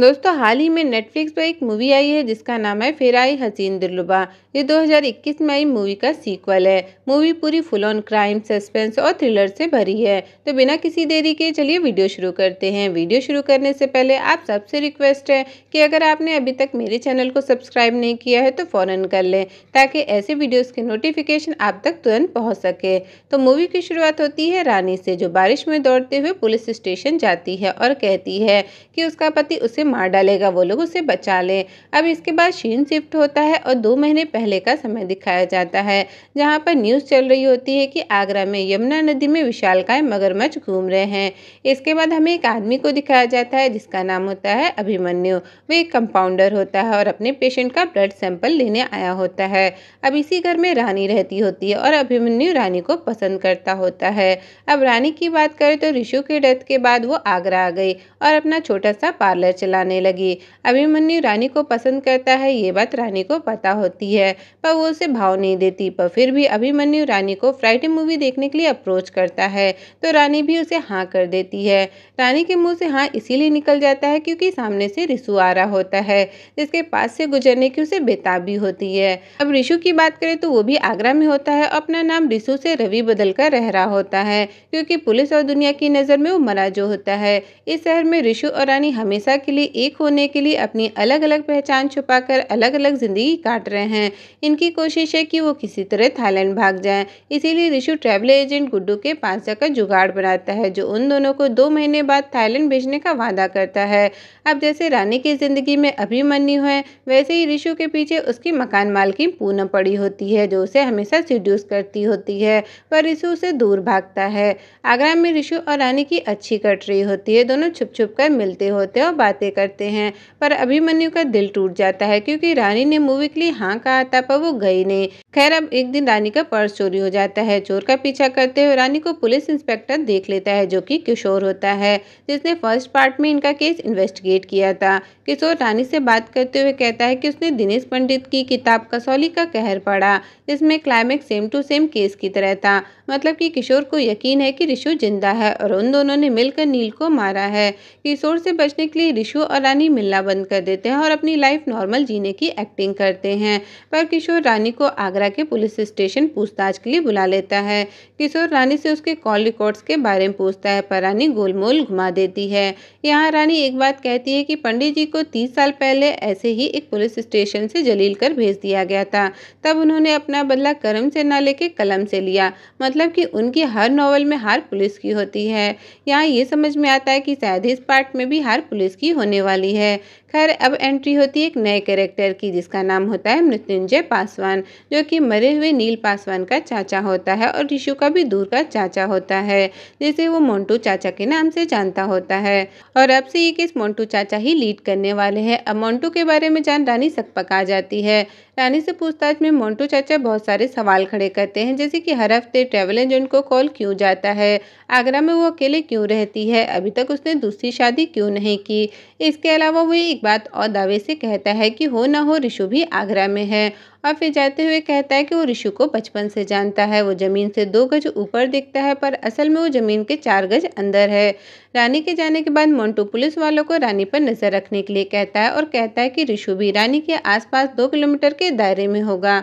दोस्तों हाल ही में नेटफ्लिक्स पर एक मूवी आई है जिसका नाम है फेराई हसीन दिलरुबा ये 2021 में आई मूवी का सीक्वल है मूवी पूरी फुल ऑन क्राइम सस्पेंस और थ्रिलर से भरी है तो बिना किसी देरी के चलिए वीडियो शुरू करते हैं वीडियो शुरू करने से पहले आप सबसे रिक्वेस्ट है कि अगर आपने अभी तक मेरे चैनल को सब्सक्राइब नहीं किया है तो फ़ौरन कर लें ताकि ऐसे वीडियोज़ के नोटिफिकेशन आप तक तुरंत पहुँच सके तो मूवी की शुरुआत होती है रानी से जो बारिश में दौड़ते हुए पुलिस स्टेशन जाती है और कहती है कि उसका पति उसे मार डालेगा वो लोग उसे बचा लें अब इसके बाद शीन शिफ्ट होता है और दो महीने पहले का समय दिखाया जाता है जहाँ पर न्यूज़ चल रही होती है कि आगरा में यमुना नदी में विशाल मगरमच्छ घूम रहे हैं इसके बाद हमें एक आदमी को दिखाया जाता है जिसका नाम होता है अभिमन्यु वो एक कंपाउंडर होता है और अपने पेशेंट का ब्लड सैंपल लेने आया होता है अब इसी घर में रानी रहती होती है और अभिमन्यु रानी को पसंद करता होता है अब रानी की बात करें तो ऋषु के डेथ के बाद वो आगरा आ गई और अपना छोटा सा पार्लर चला चिल्लाने लगी अभिमन्यु रानी को पसंद करता है ये बात रानी को पता होती है पर वो उसे भाव नहीं देती पर फिर भी अभिमन्यु रानी को फ्राइडे मूवी देखने के लिए अप्रोच करता है तो रानी भी उसे हाँ कर देती है रानी के मुँह से हाँ इसीलिए निकल जाता है क्योंकि सामने से रिसु आ रहा होता है जिसके पास से गुजरने की उसे बेताबी होती है अब रिशु की बात करें तो वो भी आगरा में होता है अपना नाम रिशु से रवि बदल कर रह रहा होता है क्योंकि पुलिस और दुनिया की नज़र में वो मरा जो होता है इस शहर में रिशु और रानी हमेशा के लिए एक होने के लिए अपनी अलग अलग पहचान छुपाकर अलग अलग ज़िंदगी काट रहे हैं इनकी कोशिश है कि वो किसी तरह थाईलैंड भाग जाएं इसीलिए ऋषु ट्रैवल एजेंट गुड्डू के पास जाकर जुगाड़ बनाता है जो उन दोनों को दो महीने बाद थाईलैंड भेजने का वादा करता है अब जैसे रानी की ज़िंदगी में अभिमन्यु है वैसे ही ऋषु के पीछे उसकी मकान मालकिन पूनम पड़ी होती है जो उसे हमेशा सीड्यूस करती होती है पर ऋषु उसे दूर भागता है आगरा में ऋषु और रानी की अच्छी कट रही होती है दोनों छुप छुप कर मिलते होते हैं और बातें करते हैं पर अभिमन्यु का दिल टूट जाता है क्योंकि रानी ने मूवी के लिए हाँ कहा था पर वो गई नहीं खैर अब एक दिन रानी का पर्स चोरी हो जाता है चोर का पीछा करते हुए रानी को पुलिस इंस्पेक्टर देख लेता है जो कि किशोर होता है जिसने फर्स्ट पार्ट में इनका केस इन्वेस्टिगेट क्रिएट किया था किशोर रानी से बात करते हुए कहता है कि उसने दिनेश पंडित की किताब कसौली का कहर पढ़ा जिसमें climax same to same case की तरह था मतलब कि किशोर को यकीन है कि रिशु जिंदा है और उन दोनों ने मिलकर नील को मारा है किशोर से बचने के लिए रिशु और रानी मिलना बंद कर देते हैं और अपनी लाइफ नॉर्मल जीने की एक्टिंग करते हैं पर किशोर रानी को आगरा के पुलिस स्टेशन पूछताछ के लिए बुला लेता है किशोर रानी से उसके कॉल रिकॉर्ड्स के बारे में पूछता है पर रानी गोलमोल घुमा देती है यहाँ रानी एक बात कहती कहती है कि पंडित जी को तीस साल पहले ऐसे ही एक पुलिस स्टेशन से जलील कर भेज दिया गया था तब उन्होंने अपना बदला कर्म से ना लेके कलम से लिया मतलब कि उनकी हर नॉवल में हार पुलिस की होती है यहाँ ये समझ में आता है कि शायद इस पार्ट में भी हार पुलिस की होने वाली है खैर अब एंट्री होती है एक नए कैरेक्टर की जिसका नाम होता है मृत्युंजय पासवान जो कि मरे हुए नील पासवान का चाचा होता है और ऋषु का भी दूर का चाचा होता है जिसे वो मोन्टू चाचा के नाम से जानता होता है और अब से ये किस मोन्टू चाचा ही लीड करने वाले हैं अब मोंटू के बारे में जान रानी सकपका जाती है रानी से पूछताछ में मोन्टू चाचा बहुत सारे सवाल खड़े करते हैं जैसे कि हर हफ्ते ट्रैवल एजेंट को कॉल क्यों जाता है आगरा में वो अकेले क्यों रहती है अभी तक उसने दूसरी शादी क्यों नहीं की इसके अलावा वो एक बात और दावे से कहता है कि हो ना हो ऋषु भी आगरा में है और फिर जाते हुए कहता है कि वो ऋषु को बचपन से जानता है वो ज़मीन से दो गज ऊपर दिखता है पर असल में वो ज़मीन के चार गज अंदर है रानी के जाने के बाद मोन्टू पुलिस वालों को रानी पर नज़र रखने के लिए कहता है और कहता है कि ऋषु भी रानी के आसपास दो किलोमीटर के के दायरे में होगा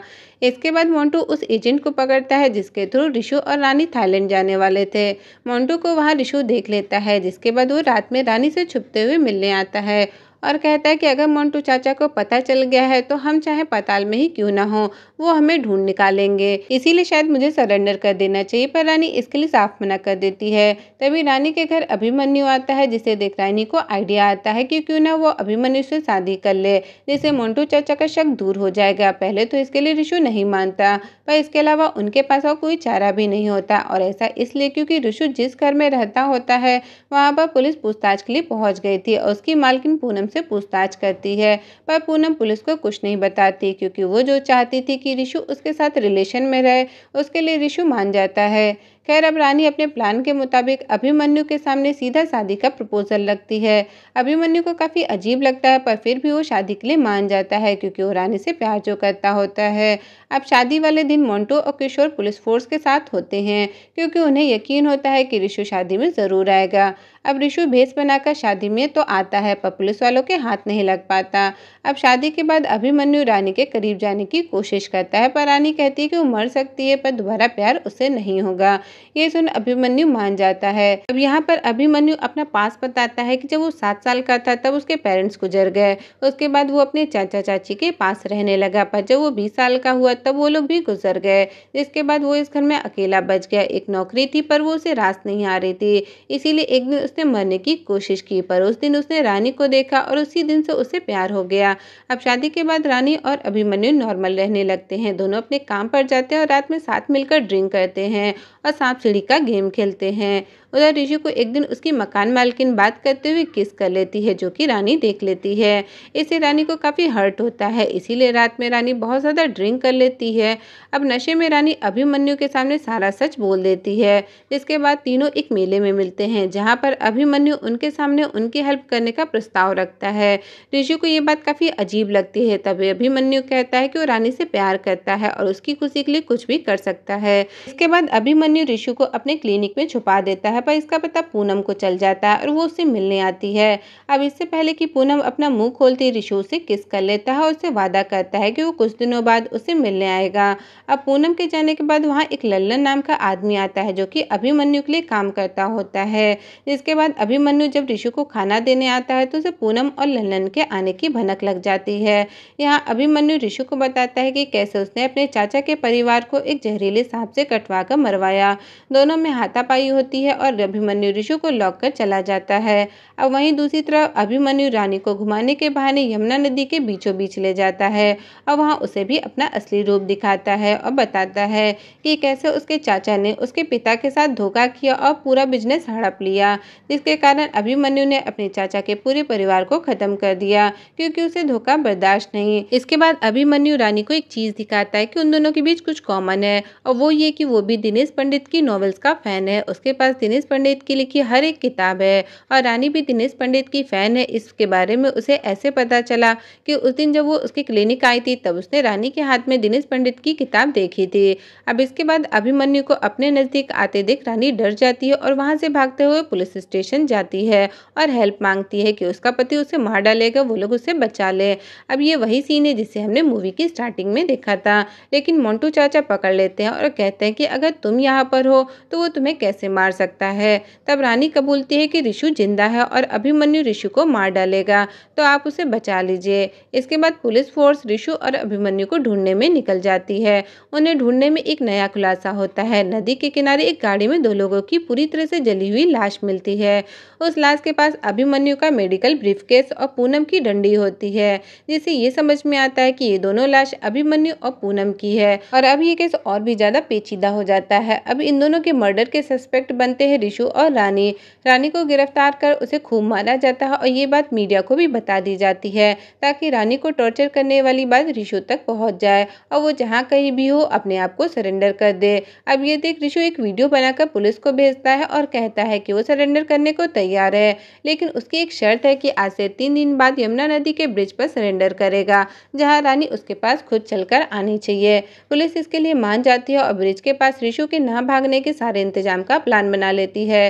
इसके बाद मोंटू उस एजेंट को पकड़ता है जिसके थ्रू रिशु और रानी थाईलैंड जाने वाले थे मोंटू को वहाँ रिशु देख लेता है जिसके बाद वो रात में रानी से छुपते हुए मिलने आता है और कहता है कि अगर मोन्टू चाचा को पता चल गया है तो हम चाहे पाताल में ही क्यों ना हो वो हमें ढूंढ निकालेंगे इसीलिए शायद मुझे सरेंडर कर देना चाहिए पर रानी इसके लिए साफ मना कर देती है तभी रानी के घर अभिमन्यु आता है जिसे देख रानी को आइडिया आता है कि क्यों ना वो अभिमन्यु से शादी कर ले जिससे मोन्टू चाचा का शक दूर हो जाएगा पहले तो इसके लिए ऋषु नहीं मानता पर इसके अलावा उनके पास और कोई चारा भी नहीं होता और ऐसा इसलिए क्योंकि ऋषु जिस घर में रहता होता है वहाँ पर पुलिस पूछताछ के लिए पहुँच गई थी और उसकी मालकिन पूनम उनसे पूछताछ करती है पर पूनम पुलिस को कुछ नहीं बताती क्योंकि वो जो चाहती थी कि रिशु उसके साथ रिलेशन में रहे उसके लिए रिशु मान जाता है खैर अब रानी अपने प्लान के मुताबिक अभिमन्यु के सामने सीधा शादी का प्रपोजल लगती है अभिमन्यु को काफ़ी अजीब लगता है पर फिर भी वो शादी के लिए मान जाता है क्योंकि वो रानी से प्यार जो करता होता है अब शादी वाले दिन मोन्टो और किशोर पुलिस फोर्स के साथ होते हैं क्योंकि उन्हें यकीन होता है कि ऋषु शादी में ज़रूर आएगा अब ऋषु भेस बनाकर शादी में तो आता है पर पुलिस वालों के हाथ नहीं लग पाता अब शादी के बाद अभिमन्यु रानी के करीब जाने की कोशिश करता है पर रानी कहती है कि वो मर सकती है पर दोबारा प्यार उसे नहीं होगा ये सुन अभिमन्यु मान जाता है अब यहाँ पर अभिमन्यु अपना पास बताता है कि जब वो सात साल का था तब उसके पेरेंट्स गुजर गए उसके बाद वो अपने चाचा चाची के पास रहने लगा पर जब वो बीस साल का हुआ तब वो लोग भी गुजर गए जिसके बाद वो इस घर में अकेला बच गया एक नौकरी थी पर वो उसे रास नहीं आ रही थी इसीलिए एक दिन उसने मरने की कोशिश की पर उस दिन उसने रानी को देखा और उसी दिन से उसे प्यार हो गया अब शादी के बाद रानी और अभिमन्यु नॉर्मल रहने लगते हैं दोनों अपने काम पर जाते हैं और रात में साथ मिलकर ड्रिंक करते हैं और सांप सीढ़ी का गेम खेलते हैं उधर ऋषि को एक दिन उसकी मकान मालकिन बात करते हुए किस कर लेती है जो कि रानी देख लेती है इससे रानी को काफ़ी हर्ट होता है इसीलिए रात में रानी बहुत ज़्यादा ड्रिंक कर लेती है अब नशे में रानी अभिमन्यु के सामने सारा सच बोल देती है इसके बाद तीनों एक मेले में मिलते हैं जहाँ पर अभिमन्यु उनके सामने उनकी हेल्प करने का प्रस्ताव रखता है ऋषि को ये बात काफ़ी अजीब लगती है तभी अभिमन्यु कहता है कि वो रानी से प्यार करता है और उसकी खुशी के लिए कुछ भी कर सकता है इसके बाद अभिमन्यु ऋषु को अपने क्लिनिक में छुपा देता है पर इसका पता पूनम को चल जाता है और वो उसे मिलने आती है अब इससे पहले कि पूनम अपना मुंह खोलती ऋषु उसे किस कर लेता है और उसे वादा करता है कि वो कुछ दिनों बाद उसे मिलने आएगा अब पूनम के जाने के बाद वहाँ एक लल्लन नाम का आदमी आता है जो कि अभिमन्यु के लिए काम करता होता है इसके बाद अभिमन्यु जब ऋषु को खाना देने आता है तो उसे पूनम और लल्लन के आने की भनक लग जाती है यहाँ अभिमन्यु ऋषु को बताता है कि कैसे उसने अपने चाचा के परिवार को एक जहरीले सांप से कटवा कर मरवाया दोनों में हाथापाई होती है और अभिमन्यु ऋषि को लौक कर चला जाता है अब वहीं दूसरी तरफ अभिमन्यु रानी को घुमाने के बहाने यमुना नदी के बीचों बीच ले जाता है और वहाँ उसे भी अपना असली रूप दिखाता है और बताता है कि कैसे उसके चाचा ने उसके पिता के साथ धोखा किया और पूरा बिजनेस हड़प लिया जिसके कारण अभिमन्यु ने अपने चाचा के पूरे परिवार को खत्म कर दिया क्योंकि उसे धोखा बर्दाश्त नहीं इसके बाद अभिमन्यु रानी को एक चीज दिखाता है कि उन दोनों के बीच कुछ कॉमन है और वो ये कि वो भी दिनेश पंडित की नॉवेल्स का फ़ैन है उसके पास दिनेश पंडित की लिखी हर एक किताब है और रानी भी दिनेश पंडित की फ़ैन है इसके बारे में उसे ऐसे पता चला कि उस दिन जब वो उसके क्लिनिक आई थी तब उसने रानी के हाथ में दिनेश पंडित की किताब देखी थी अब इसके बाद अभिमन्यु को अपने नज़दीक आते देख रानी डर जाती है और वहाँ से भागते हुए पुलिस स्टेशन जाती है और हेल्प मांगती है कि उसका पति उसे मार डालेगा वो लोग उसे बचा ले अब ये वही सीन है जिसे हमने मूवी की स्टार्टिंग में देखा था लेकिन मोन्टू चाचा पकड़ लेते हैं और कहते हैं कि अगर तुम यहाँ पर पर हो तो वो तुम्हें कैसे मार सकता है तब रानी कबूलती है कि ऋषु जिंदा है और अभिमन्यु ऋषु को मार डालेगा तो आप उसे बचा लीजिए इसके बाद पुलिस फोर्स ऋषु और अभिमन्यु को ढूंढने में निकल जाती है उन्हें ढूंढने में एक नया खुलासा होता है नदी के किनारे एक गाड़ी में दो लोगों की पूरी तरह से जली हुई लाश मिलती है उस लाश के पास अभिमन्यु का मेडिकल ब्रीफ और पूनम की डंडी होती है जिसे ये समझ में आता है कि ये दोनों लाश अभिमन्यु और पूनम की है और अब ये केस और भी ज़्यादा पेचीदा हो जाता है अब इन दोनों के मर्डर के सस्पेक्ट बनते हैं रिशु और रानी रानी को गिरफ्तार कर उसे खूब मारा जाता है और ये बात मीडिया को भी बता दी जाती है ताकि रानी को टॉर्चर करने वाली बात रिशु तक पहुंच जाए और वो जहां कहीं भी हो अपने आप को सरेंडर कर दे अब ये देख रिशु एक वीडियो बनाकर पुलिस को भेजता है और कहता है कि वो सरेंडर करने को तैयार है लेकिन उसकी एक शर्त है कि आज से तीन दिन बाद यमुना नदी के ब्रिज पर सरेंडर करेगा जहाँ रानी उसके पास खुद चलकर आनी चाहिए पुलिस इसके लिए मान जाती है और ब्रिज के पास ऋषु के नाम भागने के सारे इंतजाम का प्लान बना लेती है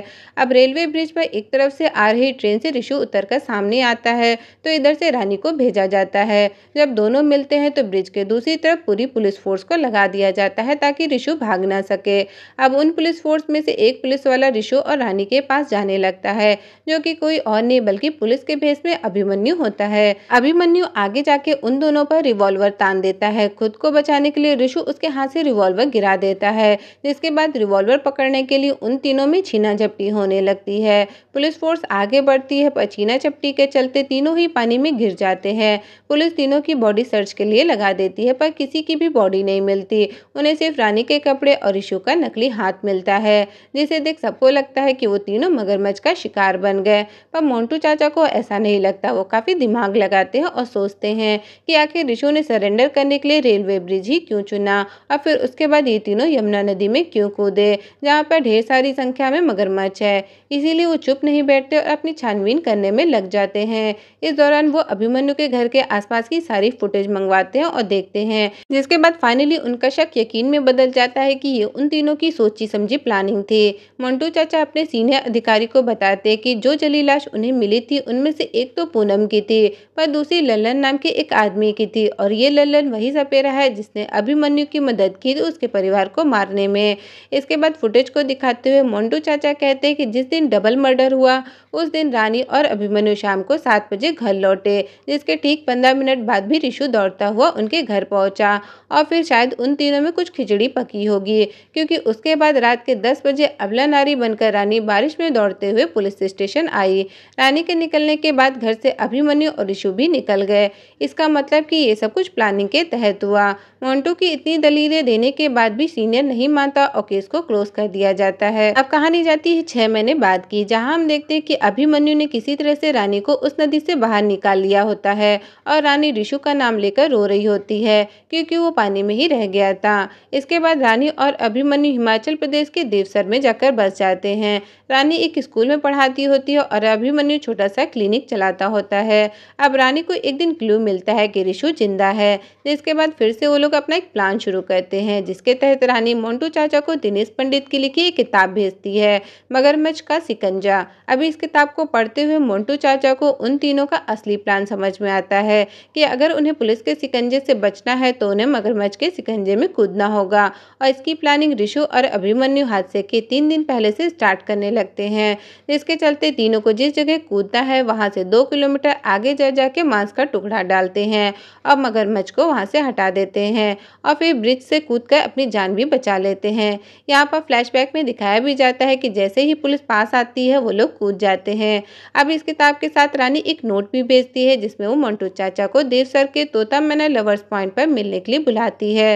अब रेलवे ब्रिज पर एक तरफ से आ रही ट्रेन से ऋषु उतर कर सामने आता है तो इधर से रानी को भेजा जाता है जब दोनों मिलते हैं तो ब्रिज के दूसरी तरफ पूरी पुलिस फोर्स को लगा दिया जाता है ताकि ऋषु भाग ना सके अब उन पुलिस फोर्स में से एक पुलिस वाला ऋषु और रानी के पास जाने लगता है जो कि कोई और नहीं बल्कि पुलिस के भेस में अभिमन्यु होता है अभिमन्यु आगे जाके उन दोनों पर रिवॉल्वर तान देता है खुद को बचाने के लिए ऋषु उसके हाथ से रिवॉल्वर गिरा देता है जिसके बाद बाद रिवॉल्वर पकड़ने के लिए उन तीनों में छीना झपटी होने लगती है पुलिस फोर्स आगे बढ़ती है पर छीना झपटी के चलते तीनों ही पानी में गिर जाते हैं पुलिस तीनों की बॉडी सर्च के लिए लगा देती है पर किसी की भी बॉडी नहीं मिलती उन्हें सिर्फ रानी के कपड़े और ऋषु का नकली हाथ मिलता है जिसे देख सबको लगता है कि वो तीनों मगरमच्छ का शिकार बन गए पर मोन्टू चाचा को ऐसा नहीं लगता वो काफ़ी दिमाग लगाते हैं और सोचते हैं कि आखिर ऋषु ने सरेंडर करने के लिए रेलवे ब्रिज ही क्यों चुना और फिर उसके बाद ये तीनों यमुना नदी में क्यों कूदे जहाँ पर ढेर सारी संख्या में मगरमच्छ है इसीलिए वो चुप नहीं बैठते और अपनी छानबीन करने में लग जाते हैं इस दौरान वो अभिमन्यु के घर के आसपास की सारी फुटेज मंगवाते हैं और देखते हैं जिसके बाद फाइनली उनका शक यकीन में बदल जाता है कि ये उन तीनों की सोची समझी प्लानिंग थी मोन्टू चाचा अपने सीनियर अधिकारी को बताते कि जो जली लाश उन्हें मिली थी उनमें से एक तो पूनम की थी पर दूसरी लल्लन नाम के एक आदमी की थी और ये लल्लन वही सपेरा है जिसने अभिमन्यु की मदद की थी उसके परिवार को मारने में इसके बाद फुटेज को दिखाते हुए मोन्टू चाचा कहते हैं कि जिस दिन डबल मर्डर हुआ उस दिन रानी और अभिमन्यु शाम को सात बजे घर लौटे जिसके ठीक पंद्रह मिनट बाद भी रिशु दौड़ता हुआ उनके घर पहुंचा और फिर शायद उन तीनों में कुछ खिचड़ी पकी होगी क्योंकि उसके बाद रात के दस बजे अबला नारी बनकर रानी बारिश में दौड़ते हुए पुलिस स्टेशन आई रानी के निकलने के बाद घर से अभिमन्यु और रिशु भी निकल गए इसका मतलब कि ये सब कुछ प्लानिंग के तहत हुआ मोन्टू की इतनी दलीलें देने के बाद भी सीनियर नहीं मानता और केस को क्लोज कर दिया जाता है अब कहानी जाती है छह महीने बाद की जहाँ हम देखते हैं कि अभिमन्यु ने किसी तरह से रानी को उस नदी से बाहर निकाल लिया होता है और रानी ऋषु का नाम लेकर रो रही होती है क्योंकि वो पानी में ही रह गया था इसके बाद रानी और अभिमन्यु हिमाचल प्रदेश के देवसर में जाकर बस जाते हैं रानी एक स्कूल में पढ़ाती होती है और अभिमन्यु छोटा सा क्लिनिक चलाता होता है अब रानी को एक दिन क्लू मिलता है कि ऋषु जिंदा है जिसके बाद फिर से वो लोग लोग अपना एक प्लान शुरू करते हैं जिसके तहत रानी मोन्टू चाचा को दिनेश पंडित की लिखी एक किताब भेजती है मगरमच्छ का सिकंजा अभी इस किताब को पढ़ते हुए मोन्टू चाचा को उन तीनों का असली प्लान समझ में आता है कि अगर उन्हें पुलिस के सिकंजे से बचना है तो उन्हें मगरमच्छ के सिकंजे में कूदना होगा और इसकी प्लानिंग ऋषु और अभिमन्यु हादसे के तीन दिन पहले से स्टार्ट करने लगते हैं जिसके चलते तीनों को जिस जगह कूदना है वहाँ से दो किलोमीटर आगे जा जाके मांस का टुकड़ा डालते हैं और मगरमच्छ को वहाँ से हटा देते हैं हैं और फिर ब्रिज से कूद अपनी जान भी बचा लेते हैं यहाँ पर फ्लैशबैक में दिखाया भी जाता है कि जैसे ही पुलिस पास आती है वो लोग कूद जाते हैं अब इस किताब के साथ रानी एक नोट भी भेजती है जिसमें वो मंटू चाचा को देव सर के तोता मैना लवर्स पॉइंट पर मिलने के लिए बुलाती है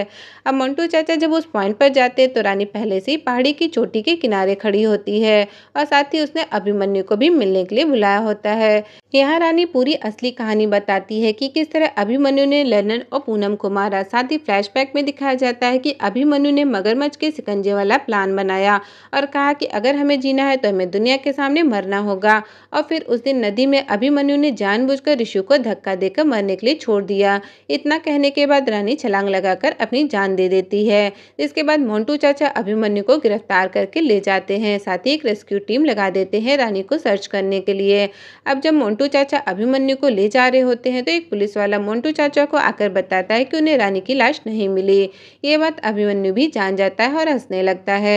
अब मंटू चाचा जब उस पॉइंट पर जाते हैं तो रानी पहले से ही पहाड़ी की चोटी के किनारे खड़ी होती है और साथ ही उसने अभिमन्यु को भी मिलने के लिए बुलाया होता है यहाँ रानी पूरी असली कहानी बताती है कि किस तरह अभिमन्यु ने लर्नन और पूनम को मारा साथ ही फ्लैशबैक में दिखाया जाता है कि अभिमन्यु ने मगरमच्छ के सिकंजे वाला प्लान बनाया और कहा कि अगर हमें जीना है तो हमें दुनिया के सामने मरना होगा और फिर उस दिन नदी में अभिमन्यु ने जानबूझकर ऋषु को धक्का देकर मरने के लिए छोड़ दिया इतना कहने के बाद रानी छलांग लगाकर अपनी जान दे देती है इसके बाद मोन्टू चाचा अभिमन्यु को गिरफ्तार करके ले जाते हैं साथ ही एक रेस्क्यू टीम लगा देते हैं रानी को सर्च करने के लिए अब जब मोंटू चाचा अभिमन्यु को ले जा रहे होते हैं तो एक पुलिस वाला मोंटू चाचा को आकर बताता है कि उन्हें रानी की लाश नहीं मिली ये बात अभिमन्यु भी जान जाता है और हंसने लगता है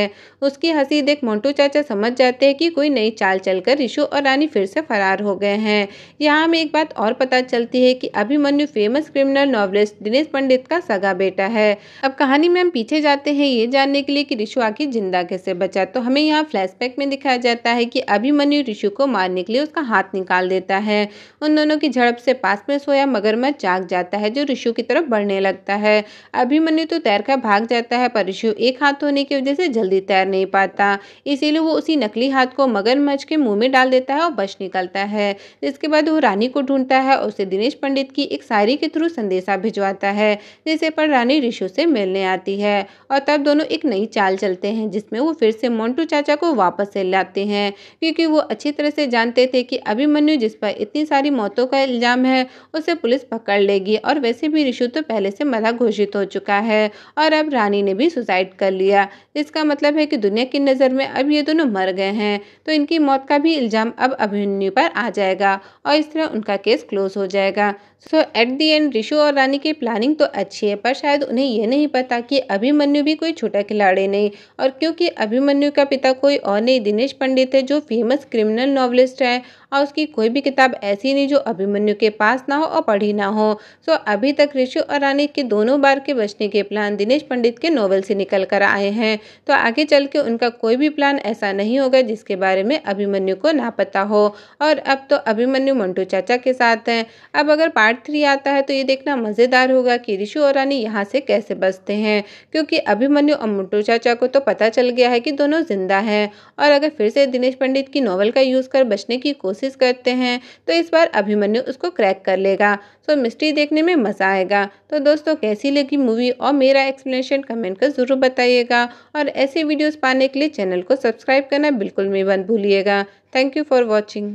उसकी हंसी देख मोंटू चाचा समझ जाते हैं कि कोई नई चाल चलकर ऋषु और रानी फिर से फरार हो गए हैं यहाँ हमें एक बात और पता चलती है कि Abhimanyu famous criminal novelist Dinesh Pandit का सगा बेटा है अब कहानी में हम पीछे जाते हैं ये जानने के लिए कि ऋषु आखिर जिंदा कैसे बचा तो हमें यहाँ फ्लैशबैक में दिखाया जाता है कि अभिमन्यु ऋषु को मारने के लिए उसका हाथ निकाल देता लगता है उन दोनों की झड़प से पास में सोया मगरमच्छ जाग जाता है जो ऋषु की तरफ बढ़ने लगता है अभिमन्यु तो तैरकर भाग जाता है पर ऋषु एक हाथ होने की वजह से जल्दी तैर नहीं पाता इसीलिए वो उसी नकली हाथ को मगरमच्छ के मुंह में डाल देता है और बच निकलता है जिसके बाद वो रानी को ढूंढता है और उसे दिनेश पंडित की एक शायरी के थ्रू संदेशा भिजवाता है जिसे पर रानी ऋषु से मिलने आती है और तब दोनों एक नई चाल चलते हैं जिसमें वो फिर से मोन्टू चाचा को वापस से लाते हैं क्योंकि वो अच्छी तरह से जानते थे कि अभिमन्यु जिस पर इतनी सारी मौतों का इल्ज़ाम है उसे पुलिस पकड़ लेगी और वैसे भी रिशु तो पहले से मरा घोषित हो चुका है और अब रानी ने भी सुसाइड कर लिया इसका मतलब है कि दुनिया की नज़र में अब ये दोनों मर गए हैं तो इनकी मौत का भी इल्ज़ाम अब अभिमन्यु पर आ जाएगा और इस तरह उनका केस क्लोज हो जाएगा so at the end Rishu और रानी की प्लानिंग तो अच्छी है पर शायद उन्हें यह नहीं पता कि अभिमन्यु भी कोई छोटा खिलाड़ी नहीं और क्योंकि अभिमन्यु का पिता कोई और नहीं दिनेश पंडित है जो फेमस क्रिमिनल नॉवलिस्ट है और उसकी कोई भी किताब ऐसी नहीं जो अभिमन्यु के पास ना हो और पढ़ी ना हो सो अभी तक ऋषु और रानी के दोनों बार के बचने के प्लान दिनेश पंडित के नॉवल से निकल कर आए हैं तो आगे चल के उनका कोई भी प्लान ऐसा नहीं होगा जिसके बारे में अभिमन्यु को ना पता हो और अब तो अभिमन्यु मंटू चाचा के साथ हैं अब अगर पार्ट पार्ट थ्री आता है तो ये देखना मज़ेदार होगा कि ऋषि और रानी यहाँ से कैसे बचते हैं क्योंकि अभिमन्यु और मुंटू चाचा को तो पता चल गया है कि दोनों जिंदा हैं और अगर फिर से दिनेश पंडित की नॉवल का यूज़ कर बचने की कोशिश करते हैं तो इस बार अभिमन्यु उसको क्रैक कर लेगा सो मिस्ट्री देखने में मज़ा आएगा तो दोस्तों कैसी लगी मूवी और मेरा एक्सप्लेनेशन कमेंट कर ज़रूर बताइएगा और ऐसे वीडियोज़ पाने के लिए चैनल को सब्सक्राइब करना बिल्कुल भी मत भूलिएगा थैंक यू फॉर वॉचिंग